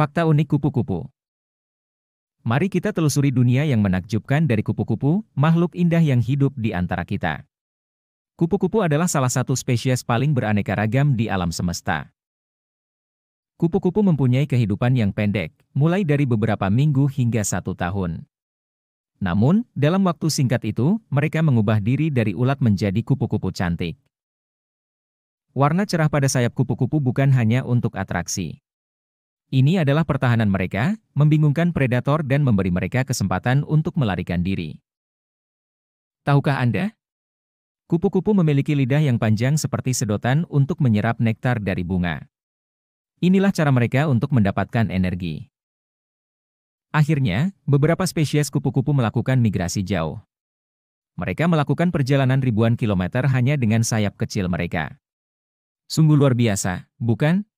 Fakta unik kupu-kupu. Mari kita telusuri dunia yang menakjubkan dari kupu-kupu, makhluk indah yang hidup di antara kita. Kupu-kupu adalah salah satu spesies paling beraneka ragam di alam semesta. Kupu-kupu mempunyai kehidupan yang pendek, mulai dari beberapa minggu hingga satu tahun. Namun, dalam waktu singkat itu, mereka mengubah diri dari ulat menjadi kupu-kupu cantik. Warna cerah pada sayap kupu-kupu bukan hanya untuk atraksi. Ini adalah pertahanan mereka, membingungkan predator dan memberi mereka kesempatan untuk melarikan diri. Tahukah Anda? Kupu-kupu memiliki lidah yang panjang seperti sedotan untuk menyerap nektar dari bunga. Inilah cara mereka untuk mendapatkan energi. Akhirnya, beberapa spesies kupu-kupu melakukan migrasi jauh. Mereka melakukan perjalanan ribuan kilometer hanya dengan sayap kecil mereka. Sungguh luar biasa, bukan?